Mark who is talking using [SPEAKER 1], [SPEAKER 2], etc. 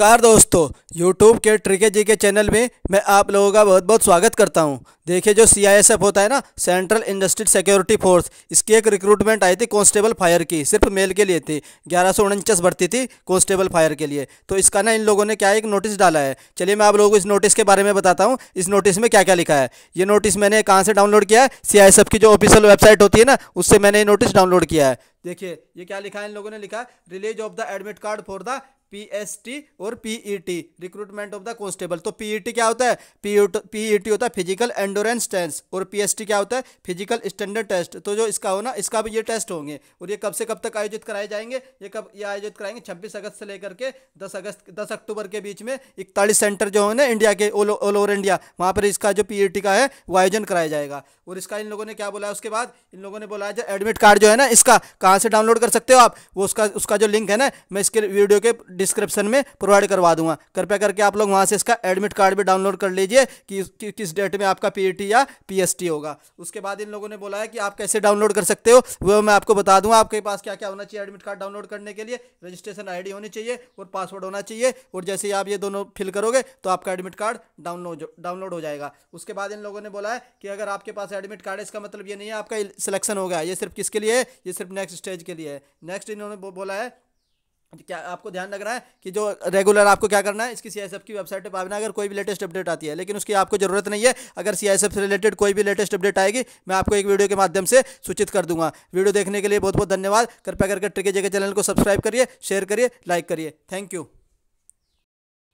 [SPEAKER 1] नमस्कार दोस्तों यूट्यूब के ट्रिके जी के चैनल में मैं आप लोगों का बहुत बहुत स्वागत करता हूं देखिए जो सी होता है ना सेंट्रल इंडस्ट्रियल सिक्योरिटी फोर्स इसकी एक रिक्रूटमेंट आई थी कांस्टेबल फायर की सिर्फ मेल के लिए थी ग्यारह भर्ती थी कांस्टेबल फायर के लिए तो इसका ना इन लोगों ने क्या एक नोटिस डाला है चलिए मैं आप लोगों को इस नोटिस के बारे में बताता हूँ इस नोटिस में क्या क्या लिखा है ये नोटिस मैंने कहाँ से डाउनलोड किया है सी की जो ऑफिशियल वेबसाइट होती है ना उससे मैंने ये नोटिस डाउनलोड किया है देखिए ये क्या लिखा है इन लोगों ने लिखा release of the admit card for the PST और PET recruitment of the constable तो पीईटी e क्या होता है पीईटी e e होता है फिजिकल एंडोरेंस टेस्ट और पीएसटी क्या होता है फिजिकल स्टैंडर्ड टेस्ट तो जो इसका होना इसका भी ये टेस्ट होंगे और ये कब से कब तक आयोजित कराए जाएंगे ये कब ये आयोजित कराएंगे छब्बीस अगस्त से लेकर के दस अगस्त दस अक्टूबर के बीच में इकतालीस सेंटर जो है ना इंडिया के ऑल ओवर इंडिया वहाँ पर इसका जो पी का है वो आयोजन कराया जाएगा और इसका इन लोगों ने क्या बोला उसके बाद इन लोगों ने बोला जो एडमिट कार्ड जो है ना इसका कहाँ से डाउनलोड कर सकते हो आप वो उसका उसका जो लिंक है ना मैं इसके वीडियो के डिस्क्रिप्शन में प्रोवाइड करवा दूंगा कृपया करके आप लोग वहाँ से इसका एडमिट कार्ड भी डाउनलोड कर लीजिए कि, कि किस डेट में आपका पी e या पी होगा उसके बाद इन लोगों ने बोला है कि आप कैसे डाउनलोड कर सकते हो वह मैं आपको बता दूँगा आपके पास क्या क्या होना चाहिए एडमिट कार्ड डाउनलोड करने के लिए रजिस्ट्रेशन आई होनी चाहिए और पासवर्ड होना चाहिए और जैसे ही आप ये दोनों फिल करोगे तो आपका एडमिट कार्ड डाउनलोड डाउनलोड हो जाएगा उसके बाद इन लोगों ने बोला है कि अगर आपके पास एडमिट कार्ड है इसका मतलब ये नहीं है आपका सिलेक्शन हो गया ये सिर्फ किसके लिए है ये सिर्फ नेक्स्ट स्टेज के लिए है नेक्स्ट इन्होंने बोला है क्या आपको ध्यान रखना है कि जो रेगुलर आपको क्या करना है इसकी सी की वेबसाइट पर आना अगर कोई भी लेटेस्ट अपडेट आती है लेकिन उसकी आपको ज़रूरत नहीं है अगर सी से रिलेटेड कोई भी लेटेस्ट अपडेट आएगी मैं आपको एक वीडियो के माध्यम से सूचित कर दूंगा वीडियो देखने के लिए बहुत बहुत धन्यवाद कृपया करके ट्रिके जगह चैनल को सब्सक्राइब करिए शेयर करिए लाइक करिए थैंक यू